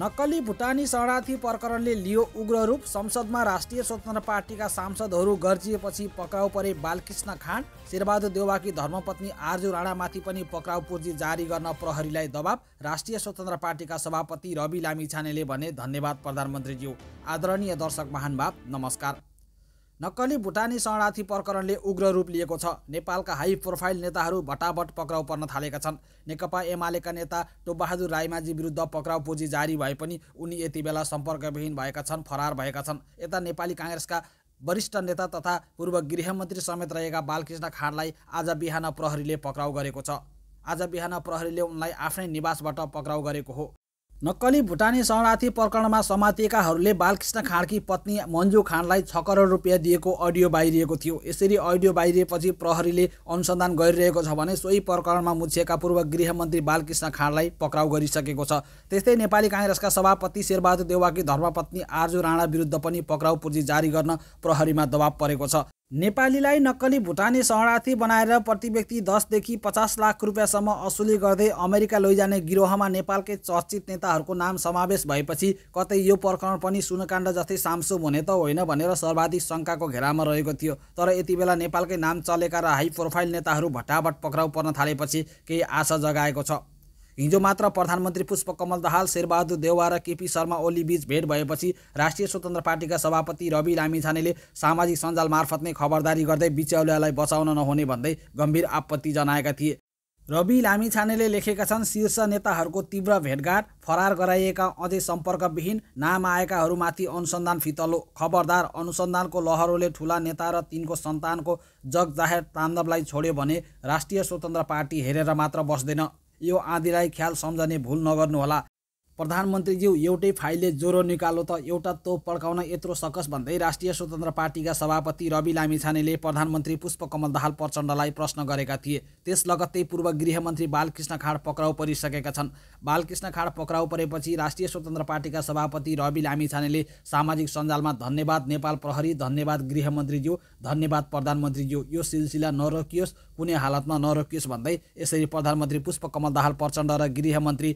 नक्कली भुटानी शरणार्थी प्रकरणले लियो उग्र रूप संसदमा राष्ट्रिय स्वतन्त्र पार्टीका सांसदहरू गर्जिएपछि पक्राउ परे बालकृष्ण खान शेरबहादुर देवाकी धर्मपत्नी आर्जु राणामाथि पनि पक्राउ पूर्जी जारी गर्न प्रहरीलाई दबाब राष्ट्रिय स्वतन्त्र पार्टीका सभापति रवि लामिछानेले भने धन्यवाद प्रधानमन्त्रीज्यू आदरणीय दर्शक महानुभाव नमस्कार नक्कली भुटानी शरणार्थी प्रकरणले उग्र रूप लिएको छ नेपालका हाई प्रोफाइल नेताहरू भटाभट पक्राउ पर्न थालेका छन् नेकपा एमालेका नेता टोबहादुर राईमाझी विरुद्ध पक्राउ पुँजी जारी भए पनि उनी यति बेला सम्पर्कविहीन भएका छन् फरार भएका छन् यता नेपाली काङ्ग्रेसका वरिष्ठ नेता तथा पूर्व गृहमन्त्री समेत रहेका बालकृष्ण खाँडलाई आज बिहान प्रहरीले पक्राउ गरेको छ आज बिहान प्रहरीले उनलाई आफ्नै निवासबाट पक्राउ गरेको हो नक्कली भुटानी शरणार्थी प्रकरणमा समातिएकाहरूले बालकृष्ण खाँडकी पत्नी मन्जु खाँडलाई छ करोड रुपियाँ दिएको अडियो बाहिरिएको थियो यसरी अडियो बाहिरिएपछि प्रहरीले अनुसन्धान गरिरहेको छ भने सोही प्रकरणमा मुछिएका पूर्व गृहमन्त्री बालकृष्ण खाँडलाई पक्राउ गरिसकेको छ त्यस्तै नेपाली काङ्ग्रेसका सभापति शेरबहादुर देवाकी धर्मपत्नी आर्जु राणा विरुद्ध पनि पक्राउ पुर्जी जारी गर्न प्रहरीमा दबाब परेको छ नेपालीलाई नक्कली भुटानी शरणार्थी बनाएर प्रति व्यक्ति दसदेखि पचास लाख रुपियाँसम्म असुली गर्दै अमेरिका लैजाने गिरोहमा नेपालकै चर्चित नेताहरूको नाम समावेश भएपछि कतै यो प्रकरण पनि सुनकाण्ड जस्तै सामसुम हुने त होइन भनेर सर्वाधिक शङ्काको घेरामा रहेको थियो तर यति बेला नेपालकै नाम चलेका र हाई प्रोफाइल नेताहरू भट्टाभट पक्राउ पर्न थालेपछि केही आशा जगाएको छ हिजो मात्र प्रधानमन्त्री पुष्पकमल दाहाल शेरबहादुर देउवा र केपी शर्मा ओली बीच भेट भएपछि राष्ट्रिय स्वतन्त्र पार्टीका सभापति रवि लामिछानेले सामाजिक सञ्जाल मार्फत नै खबरदारी गर्दै बिचौलियालाई बचाउन नहुने भन्दै गम्भीर आपत्ति जनाएका थिए रवि लामिछानेले लेखेका छन् शीर्ष नेताहरूको तीव्र भेटघाट फरार गराइएका अझै सम्पर्कविहीन नाम आएकाहरूमाथि अनुसन्धान फितलो खबरदार अनुसन्धानको लहरोले ठुला नेता र तिनको सन्तानको जग जाहेर ताण्डवलाई छोड्यो भने राष्ट्रिय स्वतन्त्र पार्टी हेरेर मात्र बस्दैन यो आँधीलाई ख्याल सम्झने भुल नगर्नुहोला प्रधानमन्त्रीज्यू एउटै फाइलले ज्वरो निकालो त एउटा तोप पड्काउन यत्रो सकस भन्दै राष्ट्रिय स्वतन्त्र पार्टीका सभापति रवि लामिछानेले प्रधानमन्त्री पुष्पकमल दाहाल प्रचण्डलाई प्रश्न गरेका थिए त्यस लगत्तै पूर्व गृहमन्त्री बालकृष्ण खाँड पक्राउ परिसकेका छन् बालकृष्ण खाँड पक्राउ परेपछि राष्ट्रिय स्वतन्त्र पार्टीका सभापति रवि लामिछानेले सामाजिक सञ्जालमा धन्यवाद नेपाल प्रहरी धन्यवाद गृहमन्त्रीज्यू धन्यवाद प्रधानमन्त्रीज्यू यो सिलसिला नरोकियोस् कुनै हालतमा नरोकियोस् भन्दै यसरी प्रधानमन्त्री पुष्पकमल दाहाल प्रचण्ड र गृहमन्त्री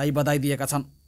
लाई बधाई दिएका छन्